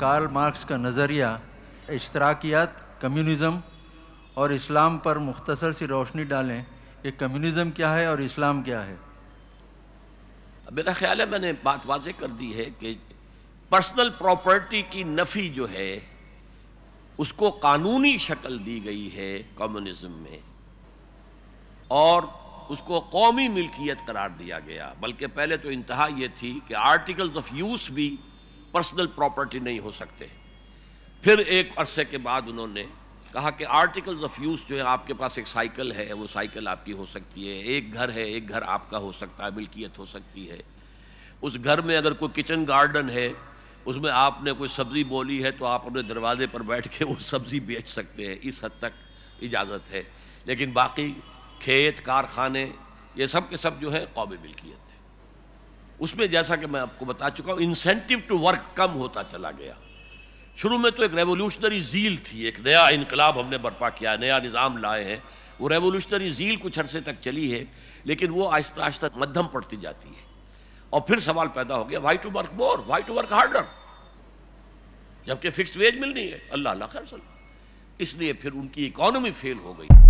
Karl Marx का नज़रिया इश्तराकियात communism और इस्लाम पर मुख्तसर सी रोशनी डालें कि कम्युनिज़म क्या है और इस्लाम क्या है मेरा ख्याल है मैंने बात वाज कर दी है कि पर्सनल प्रॉपर्टी की नफ़ी जो है उसको कानूनी शक्ल दी गई है कम्युनिज्म में और उसको कौमी मिल्कियत करार दिया गया बल्कि पहले तो इंतहा यह थी कि आर्टिकल्स ऑफ यूज़ भी पर्सनल प्रॉपर्टी नहीं हो सकते फिर एक अरसे के बाद उन्होंने कहा कि आर्टिकल्स ऑफ यूज़ जो है आपके पास एक साइकिल है वो साइकिल आपकी हो सकती है एक घर है एक घर आपका हो सकता है मिल्कियत हो सकती है उस घर में अगर कोई किचन गार्डन है उसमें आपने कोई सब्ज़ी बोली है तो आप अपने दरवाजे पर बैठ के वो सब्ज़ी बेच सकते हैं इस हद तक इजाज़त है लेकिन बाकी खेत कारखाने ये सब के सब जो है कौमी मिल्कियत है उसमें जैसा कि मैं आपको बता चुका हूँ इंसेंटिव टू वर्क कम होता चला गया शुरू में तो एक रेवोल्यूशनरी झील थी एक नया इनकलाब हमने बर्पा किया नया निज़ाम लाए हैं वो रेवोल्यूशनरी झील कुछ अरसे तक चली है लेकिन वो आहिस्ता आहिस्ता मध्यम पड़ती जाती है और फिर सवाल पैदा हो गया why to work more why to work harder जबकि फिक्स्ड वेज मिलनी है अल्लाह अल्लाह खैर इसलिए फिर उनकी इकोनॉमी फेल हो गई